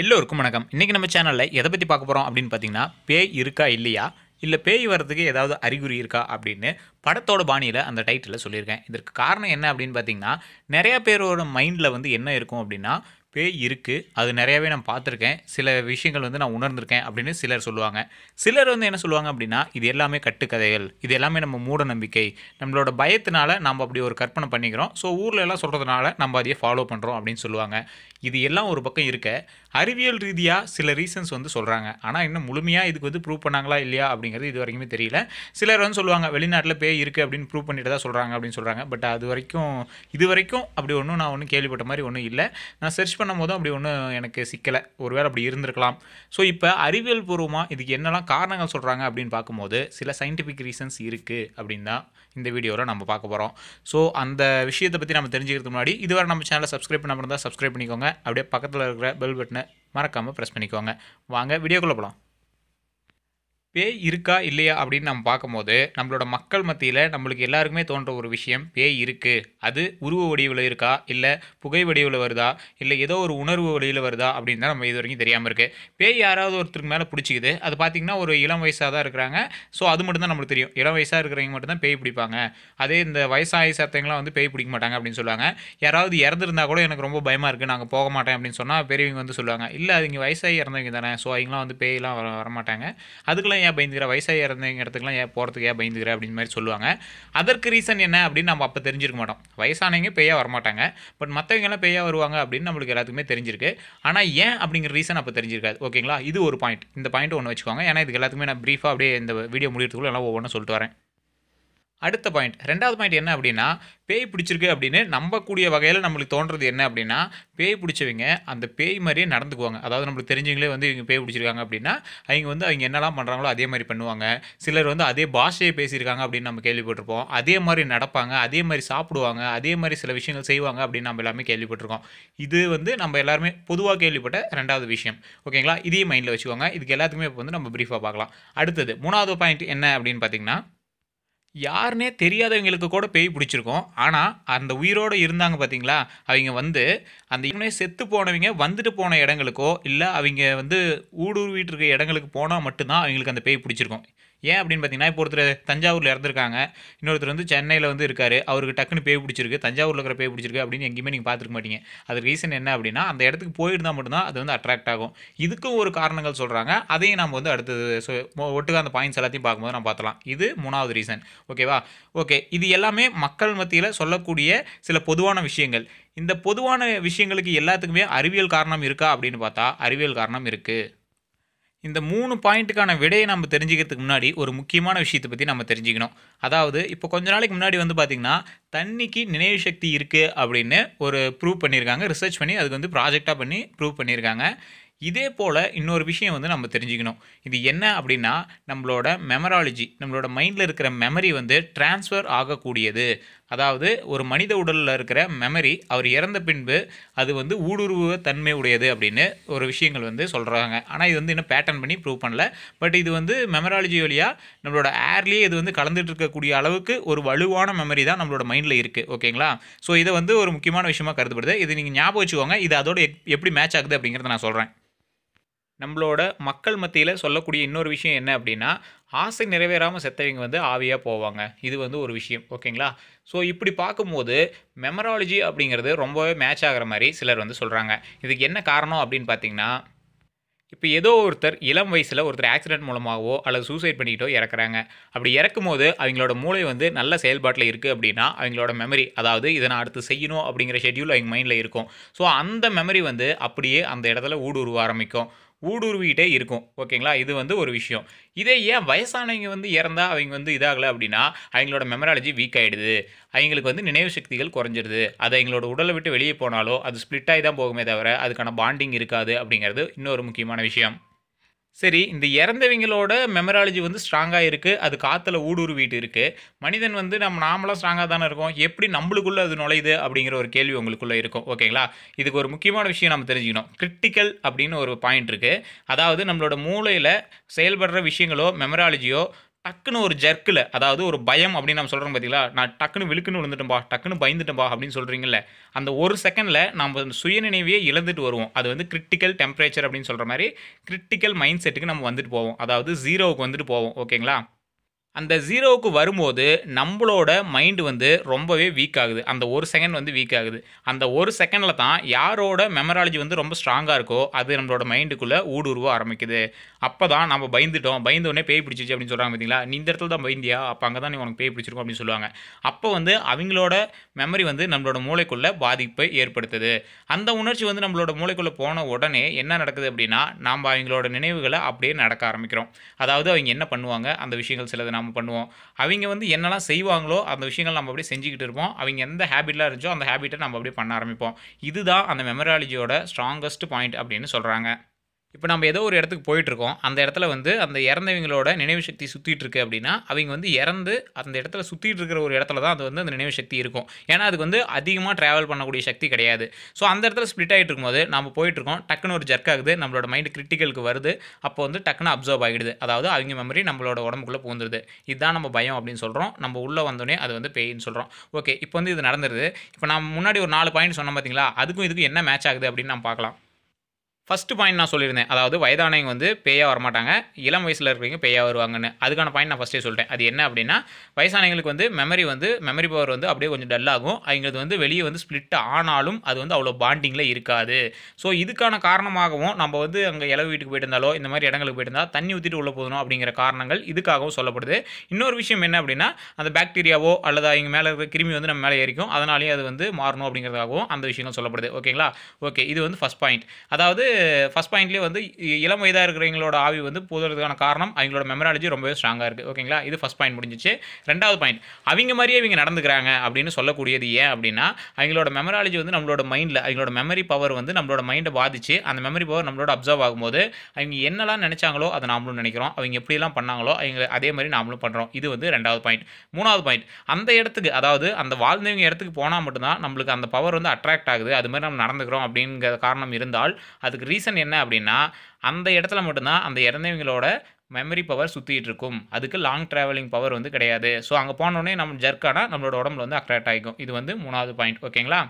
எல்லோருக்கும் வணக்கம் இன்றைக்கி நம்ம சேனலில் எதை பற்றி பார்க்க போகிறோம் அப்படின்னு பார்த்தீங்கன்னா பேய் இருக்கா இல்லையா இல்லை பேய் வர்றதுக்கு ஏதாவது அறிகுறி இருக்கா அப்படின்னு படத்தோட பாணியில் அந்த டைட்டிலில் சொல்லியிருக்கேன் இதற்கு காரணம் என்ன அப்படின்னு பார்த்தீங்கன்னா நிறையா பேரோட மைண்டில் வந்து என்ன இருக்கும் அப்படின்னா பேய் இருக்குது அது நிறையாவே நான் பார்த்துருக்கேன் சில விஷயங்கள் வந்து நான் உணர்ந்திருக்கேன் அப்படின்னு சிலர் சொல்லுவாங்க சிலர் வந்து என்ன சொல்லுவாங்க அப்படின்னா இது எல்லாமே கட்டுக்கதைகள் இது எல்லாமே நம்ம மூட நம்பிக்கை நம்மளோட பயத்தினால நம்ம அப்படி ஒரு கற்பனை பண்ணிக்கிறோம் ஸோ ஊரில் எல்லாம் சொல்கிறதுனால நம்ம அதையே ஃபாலோ பண்ணுறோம் அப்படின்னு சொல்லுவாங்க இது எல்லாம் ஒரு பக்கம் இருக்க அறிவியல் ரீதியாக சில ரீசன்ஸ் வந்து சொல்கிறாங்க ஆனால் இன்னும் முழுமையாக இதுக்கு வந்து ப்ரூவ் பண்ணாங்களா இல்லையா அப்படிங்கிறது இது வரைக்குமே தெரியல சிலர் வந்து சொல்லுவாங்க வெளிநாட்டில் பேய் இருக்குது அப்படின்னு ப்ரூவ் பண்ணிட்டு தான் சொல்கிறாங்க அப்படின்னு சொல்கிறாங்க பட் அது வரைக்கும் இது வரைக்கும் அப்படி ஒன்றும் நான் ஒன்றும் கேள்விப்பட்ட மாதிரி ஒன்றும் இல்லை நான் சர்ச் பண்ணும் போதும் அப்படி ஒன்றும் எனக்கு சிக்கலை ஒருவேளை அப்படி இருந்திருக்கலாம் ஸோ இப்போ அறிவியல் பூர்வமாக இதுக்கு என்னெல்லாம் காரணங்கள் சொல்கிறாங்க அப்படின்னு பார்க்கும்போது சில சயின்டிஃபிக் ரீசன்ஸ் இருக்குது அப்படின்னு தான் இந்த வீடியோவில் நம்ம பார்க்க போகிறோம் ஸோ அந்த விஷயத்தை பற்றி நம்ம தெரிஞ்சுக்கிறதுக்கு முன்னாடி இதுவரை நம்ம சேனலை சப்ஸ்கிரைப் பண்ண இருந்தால் சப்ஸ்கிரைப் பண்ணிக்கோங்க அப்படியே பக்கத்தில் இருக்கிற பெல் பட்டனை மறக்காமல் ப்ரெஸ் பண்ணிக்கோங்க வாங்க வீடியோக்குள்ளே போகலாம் பேய் இருக்கா இல்லையா அப்படின்னு நம்ம பார்க்கும்போது நம்மளோட மக்கள் மத்தியில் நம்மளுக்கு எல்லாருக்குமே தோன்ற ஒரு விஷயம் பேய் இருக்குது அது உருவ வடிவில் இருக்கா இல்லை புகை வடிவில் வருதா இல்லை ஏதோ ஒரு உணர்வு வழியில் வருதா அப்படின்னு தான் நம்ம இது வரைக்கும் தெரியாமல் இருக்குது பேய் யாராவது ஒருத்தருக்கு மேலே பிடிச்சிக்குது அது பார்த்திங்கன்னா ஒரு இளம் வயசாக தான் இருக்கிறாங்க ஸோ அது மட்டும்தான் நம்மளுக்கு தெரியும் இளம் வயசாக இருக்கிறவங்க மட்டும்தான் பேய் பிடிப்பாங்க அதே இந்த வயசாகி சேர்த்தவங்களாம் வந்து பேய் பிடிக்க மாட்டாங்க அப்படின்னு சொல்லுவாங்க யாராவது இறந்துருந்தா கூட எனக்கு ரொம்ப பயமாக இருக்குது நாங்கள் போக மாட்டேன் அப்படின்னு சொன்னால் பெரியவங்க வந்து சொல்லுவாங்க இல்லை அவங்க வயசாகி இறந்தவங்க தானே ஸோ அவங்களாம் வந்து பேயெலாம் வர வரமாட்டாங்க அதுக்கெல்லாம் ஏன் பயந்துக்கிற வயசாக இறந்தவங்க இடத்துக்குலாம் ஏன் போகிறதுக்கு ஏன் பயந்துக்கிற அப்படின்னு மாதிரி சொல்லுவாங்க அதற்கு ரீசன் என்ன அப்படின்னு நம்ம அப்போ தெரிஞ்சிருக்க மாட்டோம் வயசானவங்க பெய்யா வரமாட்டாங்க பட் மற்றவங்கலாம் பெய்யா வருவாங்க அப்படின்னு நம்மளுக்கு எல்லாத்துக்குமே தெரிஞ்சிருக்கு ஆனால் ஏன் அப்படிங்கிற ரீசன் அப்போ தெரிஞ்சிருக்காது ஓகேங்களா இது ஒரு பாயிண்ட் இந்த பாயிண்ட் ஒன்று வச்சுக்கோங்க ஏன்னா இதுக்கு எல்லாத்துக்குமே நான் ப்ரீஃபாக அப்படியே இந்த வீடியோ முடியறதுக்குள்ள எல்லாம் ஒவ்வொன்றும் சொல்லிட்டு வரேன் அடுத்த பாயிண்ட் ரெண்டாவது பாயிண்ட் என்ன அப்படின்னா பேய் பிடிச்சிருக்கு அப்படின்னு நம்பக்கூடிய வகையில் நம்மளுக்கு தோன்றது என்ன அப்படின்னா பேய் பிடிச்சவங்க அந்த பேய் மாதிரியே நடந்துக்குவாங்க அதாவது நம்மளுக்கு தெரிஞ்சவங்களே வந்து இவங்க பேய் பிடிச்சிருக்காங்க அப்படின்னா அவங்க வந்து அவங்க என்னெல்லாம் பண்ணுறாங்களோ அதே மாதிரி பண்ணுவாங்க சிலர் வந்து அதே பாஷையை பேசியிருக்காங்க அப்படின்னு நம்ம கேள்விப்பட்டிருப்போம் அதே மாதிரி நடப்பாங்க அதே மாதிரி சாப்பிடுவாங்க அதே மாதிரி சில விஷயங்கள் செய்வாங்க அப்படின்னு நம்ம எல்லாமே கேள்விப்பட்டிருக்கோம் இது வந்து நம்ம எல்லாருமே பொதுவாக கேள்விப்பட்ட ரெண்டாவது விஷயம் ஓகேங்களா இதையும் மைண்டில் வச்சுக்கோங்க இதுக்கு எல்லாத்துக்குமே இப்போ வந்து நம்ம ப்ரீஃபாக பார்க்கலாம் அடுத்தது மூணாவது பாயிண்ட் என்ன அப்படின்னு பார்த்தீங்கன்னா யாருனே தெரியாதவங்களுக்கு கூட பேய் பிடிச்சிருக்கும் ஆனால் அந்த உயிரோடு இருந்தாங்க பார்த்தீங்களா அவங்க வந்து அந்த இவனே செத்து போனவங்க வந்துட்டு போன இடங்களுக்கோ இல்லை அவங்க வந்து ஊடுருவிட்டு இருக்க இடங்களுக்கு போனால் மட்டும்தான் அவங்களுக்கு அந்த பேய் பிடிச்சிருக்கும் ஏன் அப்படின்னு பார்த்தீங்கன்னா இப்போ ஒருத்தர் தஞ்சாவூரில் இறந்துருக்காங்க இன்னொருத்தர் வந்து சென்னையில் வந்து இருக்காரு அவருக்கு டக்குன்னு பேய் பிடிச்சிருக்கு தஞ்சாவூரில் இருக்கிற பேய் பிடிச்சிருக்கு அப்படின்னு எங்கேயுமே நீங்கள் பார்த்துருக்க மாட்டீங்க அது ரீசன் என்ன அப்படின்னா அந்த இடத்துக்கு போயிருந்தால் மட்டும்தான் அது வந்து அட்ராக்ட் ஆகும் இதுக்கும் ஒரு காரணங்கள் சொல்கிறாங்க அதையும் நம்ம வந்து அடுத்தது ஒட்டுக்காக அந்த பாயிண்ட்ஸ் எல்லாத்தையும் பார்க்கும்போது நம்ம பார்த்தலாம் இது மூணாவது ரீசன் ஓகேவா ஓகே இது எல்லாமே மக்கள் மத்தியில் சொல்லக்கூடிய சில பொதுவான விஷயங்கள் இந்த பொதுவான விஷயங்களுக்கு எல்லாத்துக்குமே அறிவியல் காரணம் இருக்கா அப்படின்னு பார்த்தா அறிவியல் காரணம் இருக்குது இந்த மூணு பாயிண்ட்டுக்கான விடையை நம்ம தெரிஞ்சுக்கிறதுக்கு முன்னாடி ஒரு முக்கியமான விஷயத்தை பற்றி நம்ம தெரிஞ்சுக்கணும் அதாவது இப்போ கொஞ்ச நாளைக்கு முன்னாடி வந்து பார்த்திங்கன்னா தண்ணிக்கு நினைவு சக்தி இருக்குது அப்படின்னு ஒரு ப்ரூவ் பண்ணியிருக்காங்க ரிசர்ச் பண்ணி அதுக்கு வந்து ப்ராஜெக்டாக பண்ணி ப்ரூவ் பண்ணியிருக்காங்க இதே போல் இன்னொரு விஷயம் வந்து நம்ம தெரிஞ்சுக்கணும் இது என்ன அப்படின்னா நம்மளோட மெமராலஜி நம்மளோட மைண்டில் இருக்கிற மெமரி வந்து டிரான்ஸ்ஃபர் ஆகக்கூடியது அதாவது ஒரு மனித உடலில் இருக்கிற மெமரி அவர் இறந்த பின்பு அது வந்து ஊடுருவ தன்மை உடையது அப்படின்னு ஒரு விஷயங்கள் வந்து சொல்கிறாங்க ஆனால் இது வந்து இன்னும் பேட்டர்ன் பண்ணி ப்ரூவ் பண்ணல பட் இது வந்து மெமராலஜி வழியாக நம்மளோட ஏர்லேயே இது வந்து கலந்துட்டு இருக்கக்கூடிய அளவுக்கு ஒரு வலுவான மெமரி தான் நம்மளோட மைண்டில் இருக்குது ஓகேங்களா ஸோ இதை வந்து ஒரு முக்கியமான விஷயமாக கருதப்படுது இது நீங்கள் ஞாபகம் வச்சுக்கோங்க இது அதோட எப்படி மேட்ச் ஆகுது அப்படிங்கிறத நான் சொல்கிறேன் நம்மளோட மக்கள் மத்தியில் சொல்லக்கூடிய இன்னொரு விஷயம் என்ன அப்படின்னா ஆசை நிறைவேறாமல் செத்தவங்க வந்து ஆவியாக போவாங்க இது வந்து ஒரு விஷயம் ஓகேங்களா ஸோ இப்படி பார்க்கும்போது மெமராலஜி அப்படிங்கிறது ரொம்பவே மேட்ச் ஆகிற மாதிரி சிலர் வந்து சொல்கிறாங்க இதுக்கு என்ன காரணம் அப்படின்னு பார்த்தீங்கன்னா இப்போ ஏதோ ஒருத்தர் இளம் வயசில் ஒருத்தர் ஆக்சிடென்ட் மூலமாகவோ அல்லது சூசைட் பண்ணிக்கிட்டோ இறக்குறாங்க அப்படி இறக்கும் போது அவங்களோட மூளை வந்து நல்ல செயல்பாட்டில் இருக்குது அப்படின்னா அவங்களோட மெமரி அதாவது இதை நான் அடுத்து செய்யணும் அப்படிங்கிற ஷெட்யூல் அவங்க மைண்டில் இருக்கும் ஸோ அந்த மெமரி வந்து அப்படியே அந்த இடத்துல ஊடுருவ ஆரம்பிக்கும் ஊடுருவிக்கிட்டே இருக்கும் ஓகேங்களா இது வந்து ஒரு விஷயம் இதே ஏன் வயசானவங்க வந்து இறந்தால் அவங்க வந்து இதாகலை அப்படின்னா அவங்களோட மெமராலஜி வீக் ஆகிடுது அவங்களுக்கு வந்து நினைவு சக்திகள் குறைஞ்சிடுது அது எங்களோட உடலை விட்டு வெளியே போனாலோ அது ஸ்ப்ளிட் ஆகி தான் போகுமே தவிர அதுக்கான பாண்டிங் இருக்காது அப்படிங்கிறது இன்னொரு முக்கியமான விஷயம் சரி இந்த இறந்தவங்களோட மெமராலஜி வந்து ஸ்ட்ராங்காக இருக்குது அது காற்றுல ஊடுருவிட்டு இருக்குது மனிதன் வந்து நம்ம நாமளாக ஸ்ட்ராங்காக தானே இருக்கோம் எப்படி நம்மளுக்குள்ளே அது நுழையுது அப்படிங்கிற ஒரு கேள்வி உங்களுக்குள்ளே இருக்கும் ஓகேங்களா இதுக்கு ஒரு முக்கியமான விஷயம் நம்ம தெரிஞ்சுக்கணும் கிரிட்டிக்கல் அப்படின்னு ஒரு பாயிண்ட் இருக்குது அதாவது நம்மளோட மூளையில் செயல்படுற விஷயங்களோ மெமராலஜியோ டக்குன்னு ஒரு ஜர்க்கில் அதாவது ஒரு பயம் அப்படின்னு நம்ம சொல்கிறோம் பார்த்தீங்களா நான் டக்குன்னு விழுக்குன்னு விழுந்துட்டோம்பா டக்குன்னு பயந்துட்டோம்பா அப்படின்னு சொல்கிறீங்கல்ல அந்த ஒரு செகண்டில் நம்ம சுயநினைவையே இழந்துட்டு வருவோம் அது வந்து கிரிட்டிக்கல் டெம்பரேச்சர் அப்படின்னு சொல்கிற மாதிரி கிரிட்டிக்கல் மைண்ட் செட்டுக்கு நம்ம வந்துட்டு போவோம் அதாவது ஜீரோவுக்கு வந்துட்டு போவோம் ஓகேங்களா அந்த ஜீரோவுக்கு வரும்போது நம்மளோட மைண்டு வந்து ரொம்பவே வீக் ஆகுது அந்த ஒரு செகண்ட் வந்து வீக் ஆகுது அந்த ஒரு செகண்டில் தான் யாரோட மெமராலஜி வந்து ரொம்ப ஸ்ட்ராங்காக இருக்கோ அது நம்மளோட மைண்டுக்குள்ளே ஊடுருவ ஆரம்பிக்குது அப்போ தான் நம்ம பயந்துட்டோம் பயந்து உடனே பேய் பிடிச்சிச்சு அப்படின்னு சொல்கிறாங்க பார்த்தீங்களா நீ இந்த இடத்துல தான் பயந்தியா அப்போ அங்கே தான் நீ உனக்கு பேய் பிடிச்சிருக்கோம் அப்படின்னு சொல்லுவாங்க அப்போ வந்து அவங்களோட மெமரி வந்து நம்மளோட மூளைக்குள்ளே பாதிப்பை ஏற்படுத்துது அந்த உணர்ச்சி வந்து நம்மளோட மூளைக்குள்ளே போன உடனே என்ன நடக்குது அப்படின்னா நாம் அவங்களோட நினைவுகளை அப்படியே நடக்க ஆரம்பிக்கிறோம் அதாவது அவங்க என்ன பண்ணுவாங்க அந்த விஷயங்கள் சிலது நம்ம பண்ணுவோம் அவங்க வந்து என்னெல்லாம் செய்வாங்களோ அந்த விஷயங்கள் நம்ம அப்படியே செஞ்சுக்கிட்டு இருப்போம் அவங்க எந்த ஹேபிட்லாம் இருந்துச்சோ அந்த ஹேபிட்டை நம்ம அப்படியே பண்ண ஆரம்பிப்போம் இதுதான் அந்த மெமராலஜியோட ஸ்ட்ராங்கஸ்ட் பாயிண்ட் அப்படின்னு சொல்கிறாங்க இப்போ நம்ம ஏதோ ஒரு இடத்துக்கு போயிட்டுருக்கோம் அந்த இடத்துல வந்து அந்த இறந்தவங்களோட நினைவு சக்தி சுற்றிட்டு இருக்கு அப்படின்னா அவங்க வந்து இறந்து அந்த இடத்துல சுற்றிட்டு இருக்கிற ஒரு இடத்துல தான் அது வந்து அந்த நினைவு சக்தி இருக்கும் ஏன்னா அதுக்கு வந்து அதிகமாக ட்ராவல் பண்ணக்கூடிய சக்தி கிடையாது ஸோ அந்த இடத்துல ஸ்ப்ளிட் ஆகிட்டு இருக்கும்போது நம்ம போயிட்டுருக்கோம் டக்குன்னு ஒரு ஜர்க் ஆகுது நம்மளோட மைண்டு கிரிட்டிக்கலுக்கு வருது அப்போ வந்து டக்குன்னு அப்சர்வ் ஆகிடுது அதாவது அவங்க மெமரி நம்மளோட உடம்புக்குள்ளே பூந்துருது இதுதான் நம்ம பயம் அப்படின்னு சொல்கிறோம் நம்ம உள்ளே வந்தோடனே அது வந்து பெயின்னு சொல்கிறோம் ஓகே இப்போ வந்து இது நடந்துருது இப்போ நம்ம முன்னாடி ஒரு நாலு பாயிண்ட் சொன்னோம் பார்த்தீங்களா அதுக்கும் இதுக்கும் என்ன மேட்ச் ஆகுது அப்படின்னு நம்ம பார்க்கலாம் ஃபஸ்ட்டு பாயிண்ட் நான் சொல்லியிருந்தேன் அதாவது வயதானவங்க வந்து பேயாக வரமாட்டாங்க இளம் வயசில் இருக்கிறவங்க பேயாக வருவாங்கன்னு அதுக்கான பாயிண்ட் நான் ஃபஸ்ட்டே சொல்லிட்டேன் அது என்ன அப்படின்னா வயசானவங்களுக்கு வந்து மெமரி வந்து மெமரி பவர் வந்து அப்படியே கொஞ்சம் டல்லாகும் அவங்களுக்கு வந்து வெளியே வந்து ஸ்ப்ளிட் ஆனாலும் அது வந்து அவ்வளோ பாண்டிங்கில் இருக்காது ஸோ இதுக்கான காரணமாகவும் நம்ம வந்து அங்கே இளவு வீட்டுக்கு போயிருந்தாலோ இந்த மாதிரி இடங்களுக்கு போயிட்டு இருந்தால் தண்ணி ஊற்றிட்டு உள்ளே போகணும் அப்படிங்கிற காரணங்கள் இதுக்காகவும் சொல்லப்படுது இன்னொரு விஷயம் என்ன அப்படின்னா அந்த பாக்டீரியாவோ அல்லது அவங்க மேலே இருக்கிற கிருமி வந்து நம்ம மேலே ஏறிக்கும் அதனாலேயும் அது வந்து மாறணும் அப்படிங்கிறதாகவும் அந்த விஷயங்கள் சொல்லப்படுது ஓகேங்களா ஓகே இது வந்து ஃபஸ்ட் பாயிண்ட் அதாவது ஃபஸ்ட் பாயிண்ட்லேயே வந்து இளம் வயதாக இருக்கிறவங்களோட ஆவி வந்து போதுறதுக்கான காரணம் அவங்களோட மெமராலஜி ரொம்பவே ஸ்ட்ராங்காக இருக்குது ஓகேங்களா இது ஃபஸ்ட் பாயிண்ட் முடிஞ்சிச்சு ரெண்டாவது பாயிண்ட் அவங்க மாதிரியே இவங்க நடந்துக்கிறாங்க அப்படின்னு சொல்லக்கூடியது ஏன் அப்படின்னா அவங்களோட மெமராலஜி வந்து நம்மளோட மைண்டில் அவங்களோட மெமரி பவர் வந்து நம்மளோட மைண்டை பாதிச்சு அந்த மெமரி பவர் நம்மளோட அப்சர்வ் ஆகும்போது அவங்க என்னெல்லாம் நினச்சாங்களோ அதை நாமளும் நினைக்கிறோம் அவங்க எப்படிலாம் பண்ணாங்களோ அவங்க அதே மாதிரி நாமளும் பண்ணுறோம் இது வந்து ரெண்டாவது பாயிண்ட் மூணாவது பாயிண்ட் அந்த இடத்துக்கு அதாவது அந்த வாழ்ந்தவங்க இடத்துக்கு போனால் மட்டும்தான் நம்மளுக்கு அந்த பவர் வந்து அட்ராக்ட் ஆகுது அது மாதிரி நம்ம நடந்துக்கிறோம் அப்படிங்கிற காரணம் இருந்தால் அதுக்கு அதுக்கு ரீசன் என்ன அப்படின்னா அந்த இடத்துல மட்டும்தான் அந்த இறந்தவங்களோட மெமரி பவர் சுற்றிட்டு இருக்கும் அதுக்கு லாங் ட்ராவலிங் பவர் வந்து கிடையாது ஸோ அங்கே போனோடனே நம்ம ஜர்க்கானால் நம்மளோட உடம்புல வந்து அக்ராக்ட் ஆகிக்கும் இது வந்து மூணாவது பாயிண்ட் ஓகேங்களா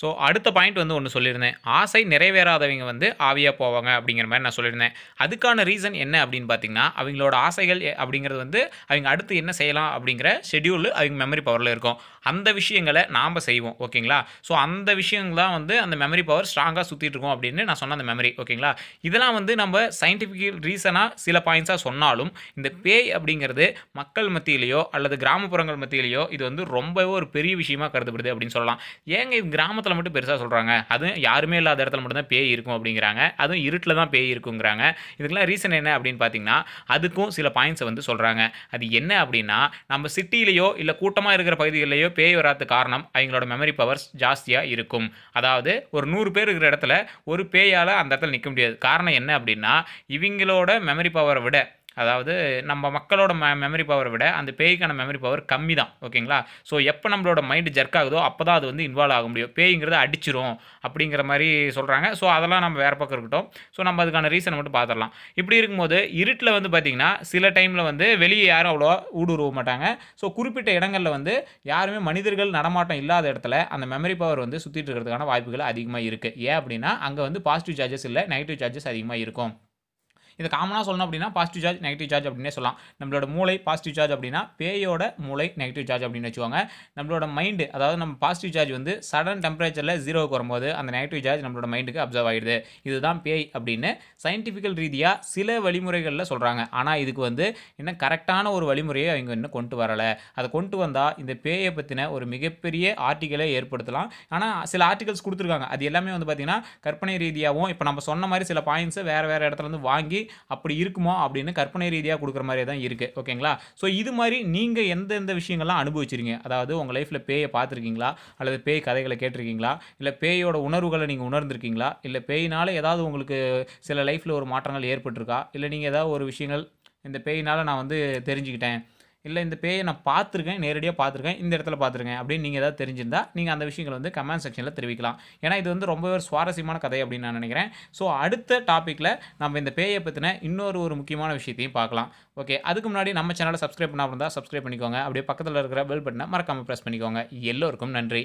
ஸோ அடுத்த பாயிண்ட் வந்து ஒன்று சொல்லியிருந்தேன் ஆசை நிறைவேறாதவங்க வந்து ஆவியாக போவாங்க அப்படிங்கிற மாதிரி நான் சொல்லியிருந்தேன் அதுக்கான ரீசன் என்ன அப்படின்னு பார்த்தீங்கன்னா அவங்களோட ஆசைகள் அப்படிங்கிறது வந்து அவங்க அடுத்து என்ன செய்யலாம் அப்படிங்கிற ஷெடியூல் அவங்க மெமரி பவரில் இருக்கும் அந்த விஷயங்களை நாம் செய்வோம் ஓகேங்களா ஸோ அந்த விஷயங்கள் தான் வந்து அந்த மெமரி பவர் ஸ்ட்ராங்காக சுற்றிட்டு அப்படின்னு நான் சொன்ன அந்த மெமரி ஓகேங்களா இதெல்லாம் வந்து நம்ம சயின்டிஃபிக் ரீசனாக சில பாயிண்ட்ஸாக சொன்னாலும் இந்த பேய் அப்படிங்கிறது மக்கள் மத்தியிலேயோ அல்லது கிராமப்புறங்கள் மத்தியிலேயோ இது வந்து ரொம்பவே ஒரு பெரிய விஷயமா கருதப்படுது அப்படின்னு சொல்லலாம் ஏங்க இது கிராமத்தில் இடத்துல மட்டும் பெருசாக சொல்கிறாங்க அதுவும் யாருமே இல்லாத இடத்துல மட்டும் தான் பேய் இருக்கும் அப்படிங்கிறாங்க அதுவும் இருட்டில் தான் பேய் இருக்குங்கிறாங்க இதுக்கெல்லாம் ரீசன் என்ன அப்படின்னு பார்த்தீங்கன்னா அதுக்கும் சில பாயிண்ட்ஸை வந்து சொல்கிறாங்க அது என்ன அப்படின்னா நம்ம சிட்டிலேயோ இல்லை கூட்டமாக இருக்கிற பகுதிகளிலேயோ பேய் வராத காரணம் அவங்களோட மெமரி பவர்ஸ் ஜாஸ்தியாக இருக்கும் அதாவது ஒரு நூறு பேர் இருக்கிற இடத்துல ஒரு பேயால் அந்த இடத்துல நிற்க முடியாது காரணம் என்ன அப்படின்னா இவங்களோட மெமரி பவரை விட அதாவது நம்ம மக்களோட ம மெமரி பவரை விட அந்த பேய்க்கான மெமரி பவர் கம்மி தான் ஓகேங்களா ஸோ எப்போ நம்மளோட மைண்டு ஜர்க் ஆகுதோ அப்போ தான் அது வந்து இன்வால்வ் ஆக முடியும் பேய்ங்கிறத அடிச்சிரும் அப்படிங்கிற மாதிரி சொல்கிறாங்க ஸோ அதெல்லாம் நம்ம வேறு பக்கம் இருக்கட்டும் ஸோ நம்ம அதுக்கான ரீசன் மட்டும் பார்த்துடலாம் இப்படி இருக்கும்போது இருட்டில் வந்து பார்த்திங்கன்னா சில டைமில் வந்து வெளியே யாரும் அவ்வளோ ஊடுருவ மாட்டாங்க ஸோ குறிப்பிட்ட இடங்களில் வந்து யாருமே மனிதர்கள் நடமாட்டம் இல்லாத இடத்துல அந்த மெமரி பவர் வந்து சுற்றிட்டு இருக்கிறதுக்கான வாய்ப்புகள் அதிகமாக இருக்குது ஏன் அப்படின்னா அங்கே வந்து பாசிட்டிவ் சார்ஜஸ் இல்லை நெகட்டிவ் சார்ஜஸ் அதிகமாக இருக்கும் இது காமனாக சொல்லணும் அப்படின்னா பாசிட்டிவ் சார்ஜ் நெகட்டிவ் சார்ஜ் அப்படின்னே சொல்லலாம் நம்மளோட மூளை பாசிட்டிவ் சார்ஜ் அப்படின்னா பேயோட மூளை நெகட்டிவ் சார்ஜ் அப்படின்னு வச்சுக்கோங்க நம்மளோட மைண்டு அதாவது நம்ம பாசிட்டிவ் சார்ஜ் வந்து சடன் டெம்பரேச்சரில் ஜீரோவுக்கு வரும்போது அந்த நெகட்டிவ் சார்ஜ் நம்மளோட மைண்டுக்கு அப்சர்வ் ஆகிடுது இதுதான் பேய் அப்படின்னு சயின்டிஃபிக்கல் ரீதியாக சில வழிமுறைகளில் சொல்கிறாங்க ஆனால் இதுக்கு வந்து இன்னும் கரெக்டான ஒரு வழிமுறையை அவங்க இன்னும் கொண்டு வரலை அதை கொண்டு வந்தால் இந்த பேயை பற்றின ஒரு மிகப்பெரிய ஆர்டிக்கலை ஏற்படுத்தலாம் ஆனால் சில ஆர்டிகல்ஸ் கொடுத்துருக்காங்க அது எல்லாமே வந்து பார்த்திங்கன்னா கற்பனை ரீதியாகவும் இப்போ நம்ம சொன்ன மாதிரி சில பாயிண்ட்ஸை வேறு வேறு இடத்துலேருந்து வாங்கி அப்படி இருக்குமா அப்படின்னு கற்பனை ரீதியாக கொடுக்குற மாதிரி தான் இருக்குது ஓகேங்களா ஸோ இது மாதிரி நீங்கள் எந்தெந்த விஷயங்கள்லாம் அனுபவிச்சிருங்க அதாவது உங்கள் லைஃப்பில் பேயை பார்த்துருக்கீங்களா அல்லது பேய் கதைகளை கேட்டிருக்கீங்களா இல்லை பேயோட உணர்வுகளை நீங்கள் உணர்ந்திருக்கீங்களா இல்லை பேயினால் ஏதாவது உங்களுக்கு சில லைஃப்பில் ஒரு மாற்றங்கள் ஏற்பட்டிருக்கா இல்லை நீங்கள் ஏதாவது ஒரு விஷயங்கள் இந்த பேயினால் நான் வந்து தெரிஞ்சுக்கிட்டேன் இல்லை இந்த பேயை நான் பார்த்துருக்கேன் நேரடியாக பார்த்துருக்கேன் இந்த இடத்துல பார்த்துருக்கேன் அப்படின்னு நீங்கள் ஏதாவது தெரிஞ்சிருந்தால் நீங்கள் அந்த விஷயங்களை வந்து கமெண்ட் செக்ஷனில் தெரிவிக்கலாம் ஏன்னா இது வந்து ரொம்ப ஒரு சுவாரஸ்யமான கதை அப்படின்னு நான் நினைக்கிறேன் ஸோ அடுத்த டாப்பிக்கில் நம்ம இந்த பேயை பற்றின இன்னொரு ஒரு முக்கியமான விஷயத்தையும் பார்க்கலாம் ஓகே அதுக்கு முன்னாடி நம்ம சேனலை சப்ஸ்கிரைப் பண்ணாமல் இருந்தால் சப்ஸ்கிரைப் பண்ணிக்கோங்க அப்படியே பக்கத்தில் இருக்கிற பெல் பட்டனை மறக்காமல் ப்ரெஸ் பண்ணிக்கோங்க எல்லோருக்கும் நன்றி